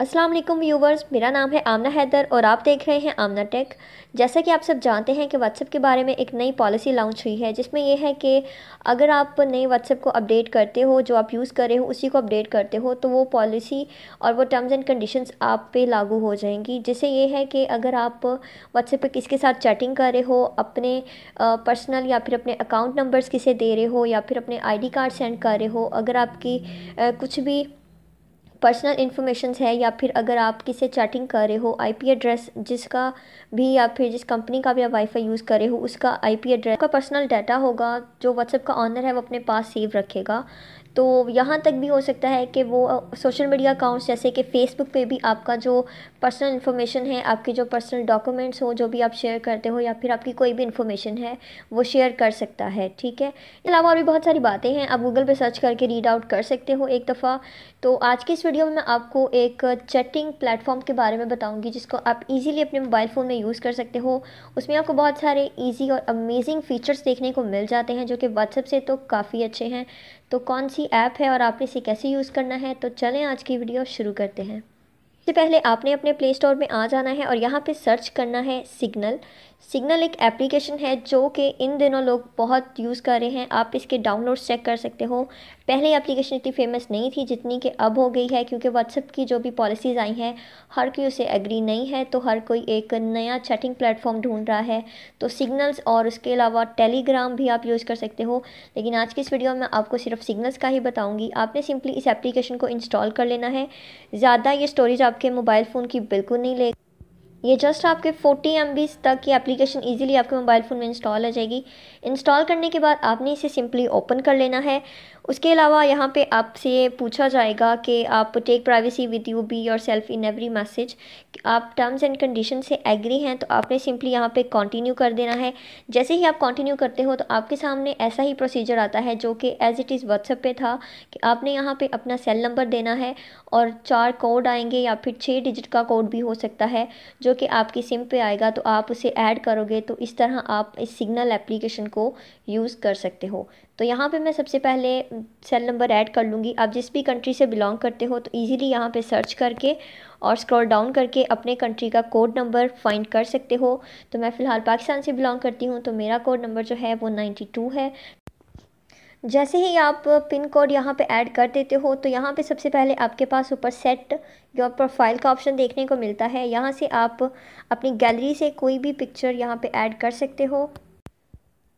अस्सलाम वालेकुम व्यूवर्स मेरा नाम है आमना हैदर और आप देख रहे हैं आमना टेक जैसा कि आप सब जानते हैं कि व्हाट्सएप के बारे में एक नई पॉलिसी लॉन्च हुई है जिसमें यह है कि अगर आप नए व्हाट्सएप को अपडेट करते हो जो आप यूज़ कर रहे हो उसी को अपडेट करते हो तो वो पॉलिसी और वो टर्म्स एंड कंडीशंस आप पे लागू हो जाएंगी जिससे ये है कि अगर आप व्हाट्सएप पर किसके साथ चैटिंग कर रहे हो अपने पर्सनल या फिर अपने अकाउंट नंबर्स किसे दे रहे हो या फिर अपने आई कार्ड सेंड कर रहे हो अगर आपकी कुछ भी पर्सनल इन्फॉर्मेशन है या फिर अगर आप किसी चैटिंग कर रहे हो आईपी एड्रेस जिसका भी या फिर जिस कंपनी का भी आप वाईफाई यूज़ कर रहे हो उसका आईपी एड्रेस का पर्सनल डाटा होगा जो व्हाट्सएप का ऑनर है वो अपने पास सेव रखेगा तो यहाँ तक भी हो सकता है कि वो सोशल मीडिया अकाउंट्स जैसे कि फ़ेसबुक पे भी आपका जो पर्सनल इन्फॉर्मेशन है आपके जो पर्सनल डॉक्यूमेंट्स हो जो भी आप शेयर करते हो या फिर आपकी कोई भी इन्फॉर्मेशन है वो शेयर कर सकता है ठीक है इसके अलावा और भी बहुत सारी बातें हैं आप गूगल पर सर्च करके रीड आउट कर सकते हो एक दफ़ा तो आज की इस वीडियो में मैं आपको एक चैटिंग प्लेटफॉर्म के बारे में बताऊँगी जिसको आप ईज़िली अपने मोबाइल फ़ोन में यूज़ कर सकते हो उसमें आपको बहुत सारे ईजी और अमेजिंग फ़ीचर्स देखने को मिल जाते हैं जो कि व्हाट्सएप से तो काफ़ी अच्छे हैं तो कौन सी ऐप है और आपने इसे कैसे यूज़ करना है तो चलें आज की वीडियो शुरू करते हैं सबसे पहले आपने अपने प्ले स्टोर में आ जाना है और यहाँ पे सर्च करना है सिग्नल सिग्नल एक एप्लीकेशन है जो कि इन दिनों लोग बहुत यूज़ कर रहे हैं आप इसके डाउनलोड चेक कर सकते हो पहले एप्लीकेशन इतनी फेमस नहीं थी जितनी कि अब हो गई है क्योंकि व्हाट्सअप की जो भी पॉलिसीज़ आई हैं हर कोई उसे एग्री नहीं है तो हर कोई एक नया चैटिंग प्लेटफॉर्म ढूंढ रहा है तो सिग्नल्स और उसके अलावा टेलीग्राम भी आप यूज़ कर सकते हो लेकिन आज की इस वीडियो में आपको सिर्फ सिग्नल्स का ही बताऊँगी आपने सिंपली इस एप्लीकेशन को इंस्टॉल कर लेना है ज़्यादा ये स्टोरेज आप आपके मोबाइल फ़ोन की बिल्कुल नहीं ले ये जस्ट आपके 40 एम तक की एप्लीकेशन इजीली आपके मोबाइल फ़ोन में इंस्टॉल हो जाएगी इंस्टॉल करने के बाद आपने इसे सिंपली ओपन कर लेना है उसके अलावा यहाँ पे आपसे पूछा जाएगा कि आप take privacy with you be yourself in every message आप टर्म्स एंड कंडीशन से एग्री हैं तो आपने सिंपली यहाँ पे कंटिन्यू कर देना है जैसे ही आप कंटिन्यू करते हो तो आपके सामने ऐसा ही प्रोसीजर आता है जो कि एज़ इट इज़ व्हाट्सएप पे था कि आपने यहाँ पे अपना सेल नंबर देना है और चार कोड आएंगे या फिर छः डिजिट का कोड भी हो सकता है जो कि आपकी सिम पे आएगा तो आप उसे ऐड करोगे तो इस तरह आप इस सिग्नल एप्लीकेशन को यूज़ कर सकते हो तो यहाँ पे मैं सबसे पहले सेल नंबर ऐड कर लूँगी आप जिस भी कंट्री से बिलोंग करते हो तो इजीली यहाँ पे सर्च करके और स्क्रॉल डाउन करके अपने कंट्री का कोड नंबर फाइंड कर सकते हो तो मैं फ़िलहाल पाकिस्तान से बिलोंग करती हूँ तो मेरा कोड नंबर जो है वो नाइन्टी टू है जैसे ही आप पिन कोड यहाँ पे ऐड कर देते हो तो यहाँ पे सबसे पहले आपके पास ऊपर सेट योर प्रोफाइल का ऑप्शन देखने को मिलता है यहाँ से आप अपनी गैलरी से कोई भी पिक्चर यहाँ पे ऐड कर सकते हो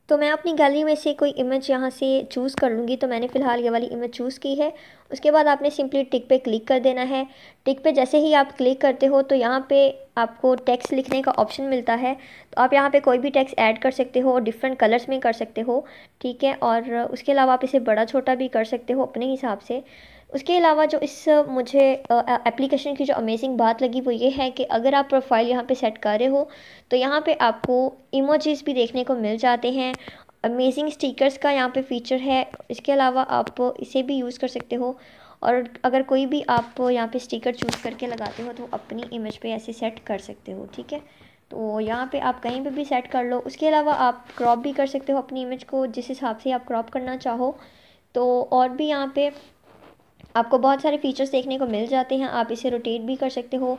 तो मैं अपनी गैलरी में से कोई इमेज यहाँ से चूज़ कर लूँगी तो मैंने फ़िलहाल ये वाली इमेज चूज़ की है उसके बाद आपने सिंपली टिक पे क्लिक कर देना है टिक पे जैसे ही आप क्लिक करते हो तो यहाँ पे आपको टैक्स लिखने का ऑप्शन मिलता है तो आप यहाँ पे कोई भी टैक्स ऐड कर सकते हो डिफरेंट कलर्स में कर सकते हो ठीक है और उसके अलावा आप इसे बड़ा छोटा भी कर सकते हो अपने हिसाब से उसके अलावा जो इस मुझे एप्लीकेशन की जो अमेजिंग बात लगी वो ये है कि अगर आप प्रोफाइल यहाँ पे सेट कर रहे हो तो यहाँ पे आपको इमोजीज़ भी देखने को मिल जाते हैं अमेजिंग स्टिकर्स का यहाँ पे फीचर है इसके अलावा आप इसे भी यूज़ कर सकते हो और अगर कोई भी आप यहाँ पे स्टिकर चूज़ करके लगाते हो तो अपनी इमेज पे ऐसे सेट कर सकते हो ठीक है तो यहाँ पे आप कहीं पे भी सेट कर लो उसके अलावा आप क्रॉप भी कर सकते हो अपनी इमेज को जिस हिसाब से आप क्रॉप करना चाहो तो और भी यहाँ पे आपको बहुत सारे फीचर्स देखने को मिल जाते हैं आप इसे रोटेट भी कर सकते हो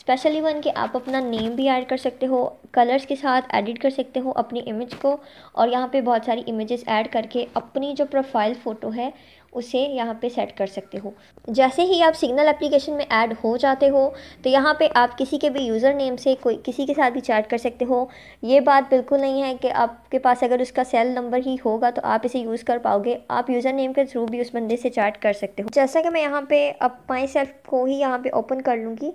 स्पेशली वन के आप अपना नेम भी ऐड कर सकते हो कलर्स के साथ एडिट कर सकते हो अपनी इमेज को और यहाँ पे बहुत सारी इमेजेस ऐड करके अपनी जो प्रोफाइल फ़ोटो है उसे यहाँ पे सेट कर सकते हो जैसे ही आप सिग्नल एप्लीकेशन में ऐड हो जाते हो तो यहाँ पे आप किसी के भी यूज़र नेम से कोई किसी के साथ भी चैट कर सकते हो ये बात बिल्कुल नहीं है कि आपके पास अगर उसका सेल नंबर ही होगा तो आप इसे यूज़ कर पाओगे आप यूज़र नेम के थ्रू भी उस बंदे से चैट कर सकते हो जैसा कि मैं यहाँ पर अब माई सेल्फ को ही यहाँ पर ओपन कर लूँगी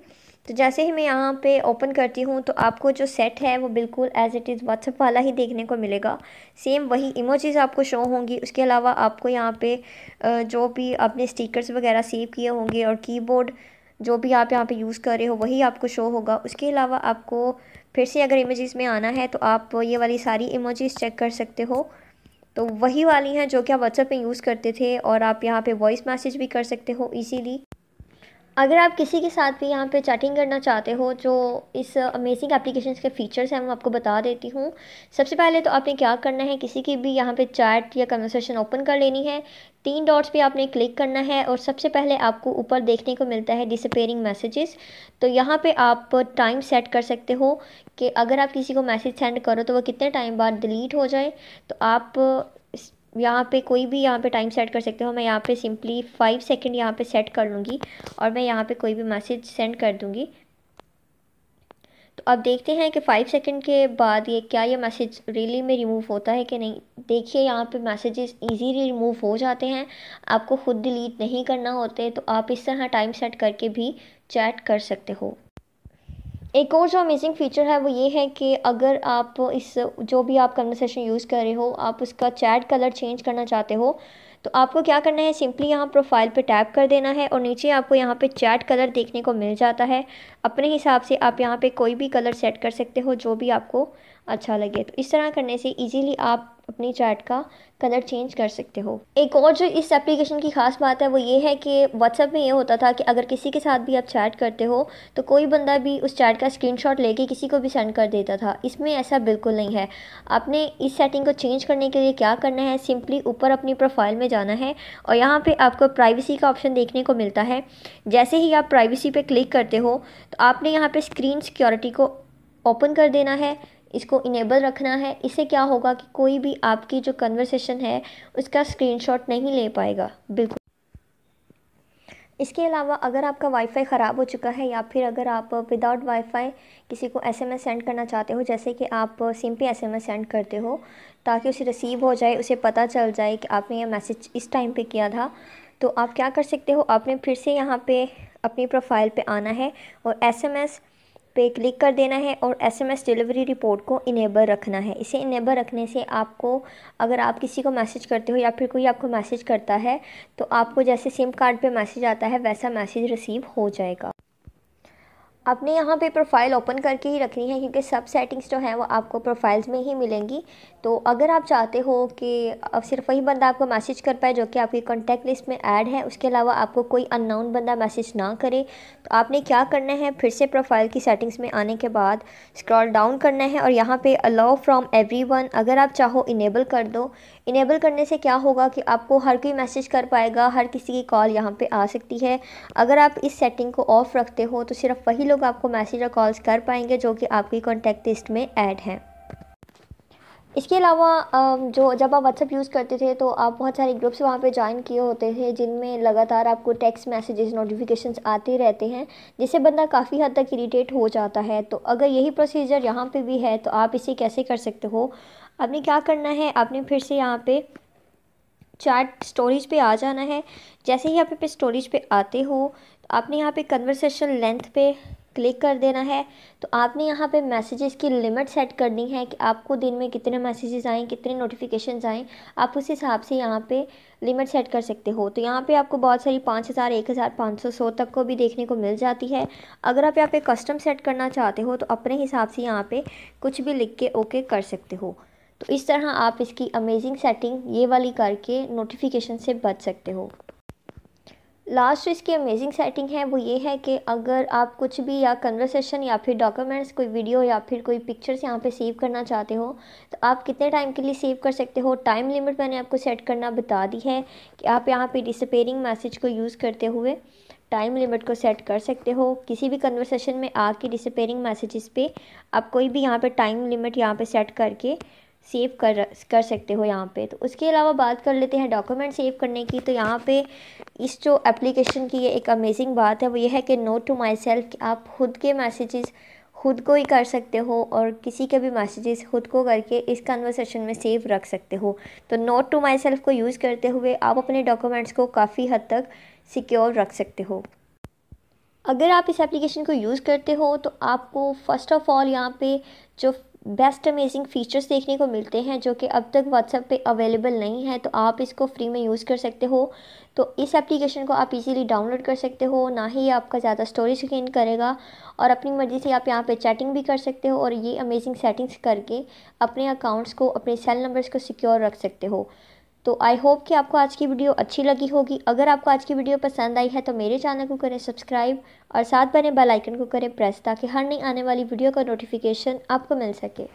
तो जैसे ही मैं यहाँ पे ओपन करती हूँ तो आपको जो सेट है वो बिल्कुल एज़ इट इज़ व्हाट्सअप वाला ही देखने को मिलेगा सेम वही इमोजीज़ आपको शो होंगी उसके अलावा आपको यहाँ पे जो भी आपने स्टिकर्स वगैरह सेव किए होंगे और कीबोर्ड जो भी आप यहाँ पे यूज़ कर रहे हो वही आपको शो होगा उसके अलावा आपको फिर से अगर इमेज़ में आना है तो आप ये वाली सारी इमोजीज़ चेक कर सकते हो तो वही वाली हैं जो कि आप व्हाट्सएप में यूज़ करते थे और आप यहाँ पे वॉइस मैसेज भी कर सकते हो ईजीली अगर आप किसी के साथ भी यहाँ पे चैटिंग करना चाहते हो जो इस अमेजिंग एप्लीकेशन के फ़ीचर्स हैं मैं आपको बता देती हूँ सबसे पहले तो आपने क्या करना है किसी की भी यहाँ पे चैट या कन्वर्सेशन ओपन कर लेनी है तीन डॉट्स पे आपने क्लिक करना है और सबसे पहले आपको ऊपर देखने को मिलता है डिसपेयरिंग मैसेजेस तो यहाँ पे आप टाइम सेट कर सकते हो कि अगर आप किसी को मैसेज सेंड करो तो वो कितने टाइम बाद डिलीट हो जाए तो आप यहाँ पे कोई भी यहाँ पे टाइम सेट कर सकते हो मैं यहाँ पे सिंपली फाइव सेकंड यहाँ पे सेट कर लूँगी और मैं यहाँ पे कोई भी मैसेज सेंड कर दूँगी तो अब देखते हैं कि फाइव सेकंड के बाद ये क्या ये मैसेज रियली में रिमूव होता है कि नहीं देखिए यहाँ पे मैसेजेस इजीली रिमूव हो जाते हैं आपको ख़ुद डिलीट नहीं करना होते तो आप इस तरह टाइम सेट करके भी चैट कर सकते हो एक और जो अमेजिंग फ़ीचर है वो ये है कि अगर आप इस जो भी आप कन्वर्सेशन यूज़ कर रहे हो आप उसका चैट कलर चेंज करना चाहते हो तो आपको क्या करना है सिंपली यहाँ प्रोफाइल पे टैप कर देना है और नीचे आपको यहाँ पे चैट कलर देखने को मिल जाता है अपने हिसाब से आप यहाँ पे कोई भी कलर सेट कर सकते हो जो भी आपको अच्छा लगे तो इस तरह करने से इजीली आप अपनी चैट का कलर चेंज कर सकते हो एक और जो इस एप्लीकेशन की खास बात है वो ये है कि व्हाट्सएप में ये होता था कि अगर किसी के साथ भी आप चैट करते हो तो कोई बंदा भी उस चैट का स्क्रीनशॉट लेके किसी को भी सेंड कर देता था इसमें ऐसा बिल्कुल नहीं है आपने इस सेटिंग को चेंज करने के लिए क्या करना है सिंपली ऊपर अपनी प्रोफाइल में जाना है और यहाँ पर आपको प्राइवेसी का ऑप्शन देखने को मिलता है जैसे ही आप प्राइवेसी पर क्लिक करते हो तो आपने यहाँ पर स्क्रीन सिक्योरिटी को ओपन कर देना है इसको इनेबल रखना है इससे क्या होगा कि कोई भी आपकी जो कन्वर्सेशन है उसका स्क्रीनशॉट नहीं ले पाएगा बिल्कुल इसके अलावा अगर आपका वाईफाई ख़राब हो चुका है या फिर अगर आप विदाउट वाईफाई किसी को एसएमएस सेंड करना चाहते हो जैसे कि आप सिम पे एसएमएस सेंड करते हो ताकि उसे रिसीव हो जाए उसे पता चल जाए कि आपने यह मैसेज इस टाइम पे किया था तो आप क्या कर सकते हो आपने फिर से यहाँ पे अपनी प्रोफाइल पे आना है और एस पे क्लिक कर देना है और एसएमएस डिलीवरी रिपोर्ट को इनेबल रखना है इसे इनेबल रखने से आपको अगर आप किसी को मैसेज करते हो या फिर कोई आपको मैसेज करता है तो आपको जैसे सिम कार्ड पे मैसेज आता है वैसा मैसेज रिसीव हो जाएगा आपने यहाँ पे प्रोफाइल ओपन करके ही रखनी है क्योंकि सब सेटिंग्स जो हैं वो आपको प्रोफाइल्स में ही मिलेंगी तो अगर आप चाहते हो कि अब सिर्फ वही बंदा आपको मैसेज कर पाए जो कि आपकी कॉन्टैक्ट लिस्ट में ऐड है उसके अलावा आपको कोई अननाउन बंदा मैसेज ना करे तो आपने क्या करना है फिर से प्रोफाइल की सेटिंग्स में आने के बाद स्क्रॉल डाउन करना है और यहाँ पर अलाउ फ्राम एवरी वन अगर आप चाहो इनेबल कर दो इनेबल करने से क्या होगा कि आपको हर कोई मैसेज कर पाएगा हर किसी की कॉल यहाँ पर आ सकती है अगर आप इस सेटिंग को ऑफ़ रखते हो तो सिर्फ वही लोग लोग आपको मैसेज और कॉल्स कर पाएंगे जो कि आपकी कॉन्टैक्ट लिस्ट में ऐड हैं इसके अलावा जो जब आप व्हाट्सअप यूज़ करते थे तो आप बहुत सारे ग्रुप्स वहाँ पे ज्वाइन किए होते थे जिनमें लगातार आपको टेक्स्ट मैसेजेस नोटिफिकेशंस आते रहते हैं जिससे बंदा काफ़ी हद तक इरीटेट हो जाता है तो अगर यही प्रोसीजर यहाँ पे भी है तो आप इसे कैसे कर सकते हो आपने क्या करना है आपने फिर से यहाँ पे चैट स्टोरेज पर आ जाना है जैसे ही आप स्टोरेज पर आते हो तो आपने यहाँ पे कन्वर्सेशन लेंथ पे क्लिक कर देना है तो आपने यहाँ पे मैसेजेस की लिमिट सेट करनी है कि आपको दिन में कितने मैसेजेस आएँ कितने नोटिफिकेशन आएँ आप उस हिसाब से यहाँ पे लिमिट सेट कर सकते हो तो यहाँ पे आपको बहुत सारी पाँच हज़ार एक हज़ार पाँच सौ सौ तक को भी देखने को मिल जाती है अगर आप यहाँ पे कस्टम सेट करना चाहते हो तो अपने हिसाब से यहाँ पर कुछ भी लिख के ओके कर सकते हो तो इस तरह आप इसकी अमेजिंग सेटिंग ये वाली करके नोटिफिकेशन से बच सकते हो लास्ट जो इसकी अमेजिंग सेटिंग है वो ये है कि अगर आप कुछ भी या कन्वर्सेशन या फिर डॉक्यूमेंट्स कोई वीडियो या फिर कोई पिक्चर्स यहाँ पे सेव करना चाहते हो तो आप कितने टाइम के लिए सेव कर सकते हो टाइम लिमिट मैंने आपको सेट करना बता दी है कि आप यहाँ पे डिसपेयरिंग मैसेज को यूज़ करते हुए टाइम लिमिट को सेट कर सकते हो किसी भी कन्वर्सेशन में आके डिसपेयरिंग मैसेजेस पे आप कोई भी यहाँ पे टाइम लिमिट यहाँ पे सेट करके सेव कर कर सकते हो यहाँ पे तो उसके अलावा बात कर लेते हैं डॉक्यूमेंट सेव करने की तो यहाँ पे इस जो एप्लीकेशन की ये एक अमेजिंग बात है वो ये है कि नोट टू माई सेल्फ आप खुद के मैसेजेस खुद को ही कर सकते हो और किसी के भी मैसेजेस खुद को करके इस कन्वर्सेशन में सेव रख सकते हो तो नोट टू माई सेल्फ को यूज़ करते हुए आप अपने डॉक्यूमेंट्स को काफ़ी हद तक सिक्योर रख सकते हो अगर आप इस एप्लीकेशन को यूज़ करते हो तो आपको फ़र्स्ट ऑफ ऑल यहाँ पे जो बेस्ट अमेजिंग फ़ीचर्स देखने को मिलते हैं जो कि अब तक व्हाट्सएप पे अवेलेबल नहीं है तो आप इसको फ्री में यूज़ कर सकते हो तो इस एप्लीकेशन को आप इजीली डाउनलोड कर सकते हो ना ही आपका ज़्यादा स्टोरेज गेन करेगा और अपनी मर्ज़ी से आप यहाँ पे चैटिंग भी कर सकते हो और ये अमेजिंग सेटिंग्स करके अपने अकाउंट्स को अपने सेल नंबर्स को सिक्योर रख सकते हो तो आई होप कि आपको आज की वीडियो अच्छी लगी होगी अगर आपको आज की वीडियो पसंद आई है तो मेरे चैनल को करें सब्सक्राइब और साथ बने बेल आइकन को करें प्रेस ताकि हर नई आने वाली वीडियो का नोटिफिकेशन आपको मिल सके